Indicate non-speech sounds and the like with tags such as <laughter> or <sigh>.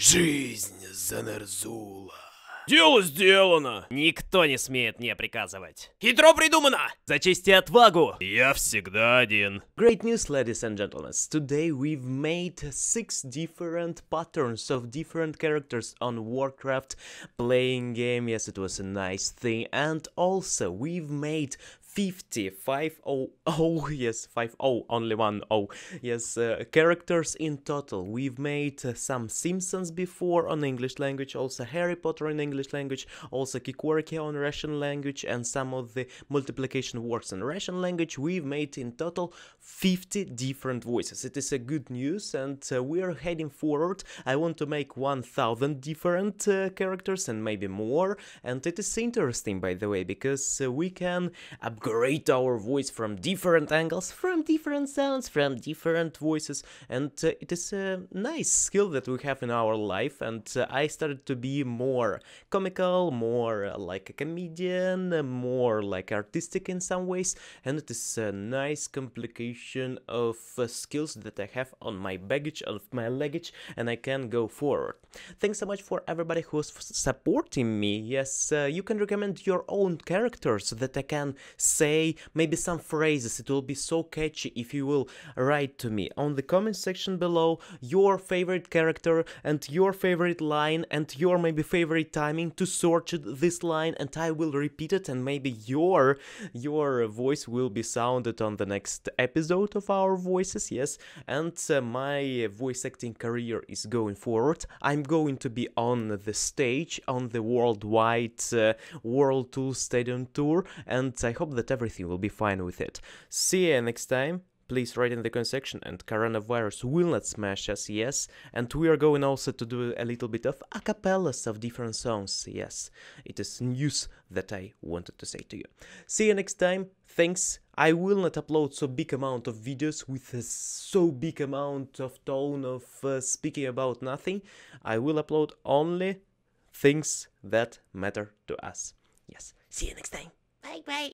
Жизнь Занерзула. Дело сделано. Никто не смеет мне приказывать. Хитро придумано. За честь и отвагу. Я всегда один. Great news, ladies and gentlemen. Today we've made six different patterns of different characters on Warcraft playing game. Yes, it was a nice thing. And also we've made 50 5 oh, <laughs> oh yes 5 oh only one oh yes uh, characters in total we've made uh, some simpsons before on english language also harry potter in english language also kikoriki on russian language and some of the multiplication works in russian language we've made in total 50 different voices it is a good news and uh, we're heading forward i want to make 1000 different uh, characters and maybe more and it is interesting by the way because uh, we can upgrade decorate our voice from different angles, from different sounds, from different voices, and uh, it is a nice skill that we have in our life. And uh, I started to be more comical, more uh, like a comedian, more like artistic in some ways, and it is a nice complication of uh, skills that I have on my baggage, of my luggage, and I can go forward. Thanks so much for everybody who's supporting me. Yes, uh, you can recommend your own characters that I can say, maybe some phrases. It will be so catchy if you will write to me on the comment section below your favorite character and your favorite line and your maybe favorite timing to search this line and I will repeat it and maybe your your voice will be sounded on the next episode of our voices, yes. And uh, my voice acting career is going forward. I'm going to be on the stage on the worldwide uh, World Tool Stadium tour and I hope that everything will be fine with it. See you next time. Please write in the comment section and coronavirus will not smash us, yes. And we are going also to do a little bit of a cappellas of different songs, yes. It is news that I wanted to say to you. See you next time. Thanks. I will not upload so big amount of videos with a so big amount of tone of uh, speaking about nothing. I will upload only things that matter to us. Yes. See you next time. Bye bye.